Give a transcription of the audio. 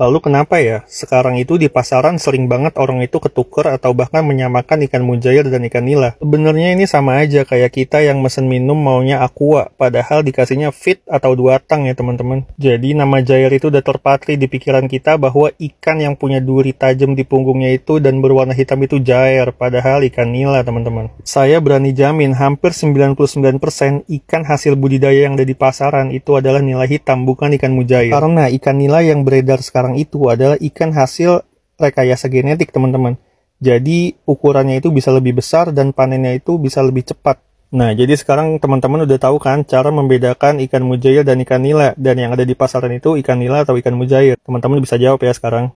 Lalu kenapa ya, sekarang itu di pasaran sering banget orang itu ketuker atau bahkan menyamakan ikan mujair dan ikan nila. Sebenarnya ini sama aja kayak kita yang mesen minum maunya aqua, padahal dikasihnya fit atau dua tang ya teman-teman. Jadi nama jair itu udah terpatri di pikiran kita bahwa ikan yang punya duri tajam di punggungnya itu dan berwarna hitam itu jair, padahal ikan nila teman-teman. Saya berani jamin hampir 99% ikan hasil budidaya yang ada di pasaran itu adalah nila hitam, bukan ikan mujair. Karena ikan nila yang beredar sekarang sekarang itu adalah ikan hasil rekayasa genetik, teman-teman. Jadi ukurannya itu bisa lebih besar dan panennya itu bisa lebih cepat. Nah, jadi sekarang teman-teman udah tahu kan cara membedakan ikan mujair dan ikan nila dan yang ada di pasaran itu ikan nila atau ikan mujair. Teman-teman bisa jawab ya sekarang.